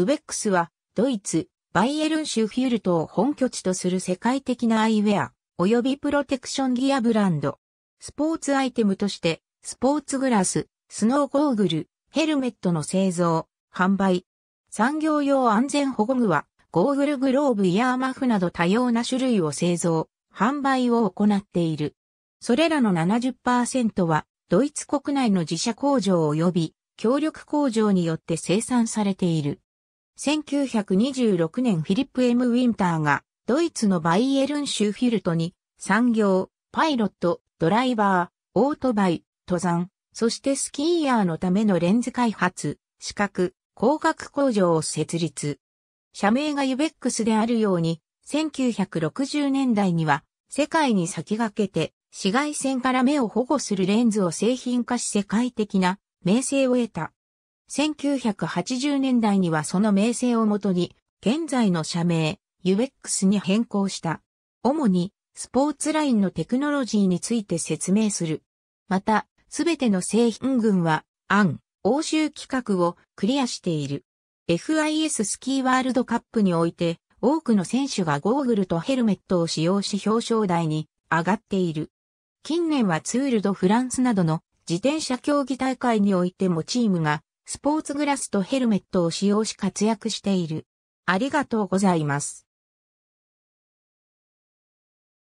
ウベックスは、ドイツ、バイエルン州フュールトを本拠地とする世界的なアイウェア、及びプロテクションギアブランド。スポーツアイテムとして、スポーツグラス、スノーゴーグル、ヘルメットの製造、販売。産業用安全保護具は、ゴーグルグローブイヤーマフなど多様な種類を製造、販売を行っている。それらの70%は、ドイツ国内の自社工場及び協力工場によって生産されている。1926年フィリップ・エム・ウィンターがドイツのバイエルン州フィルトに産業、パイロット、ドライバー、オートバイ、登山、そしてスキーヤーのためのレンズ開発、資格、工学工場を設立。社名がユベックスであるように、1960年代には世界に先駆けて紫外線から目を保護するレンズを製品化し世界的な名声を得た。1980年代にはその名声をもとに、現在の社名、ユベックスに変更した。主に、スポーツラインのテクノロジーについて説明する。また、すべての製品群は、アン、欧州規格をクリアしている。FIS スキーワールドカップにおいて、多くの選手がゴーグルとヘルメットを使用し表彰台に上がっている。近年はツールドフランスなどの自転車競技大会においてもチームがスポーツグラスとヘルメットを使用し活躍している。ありがとうございます。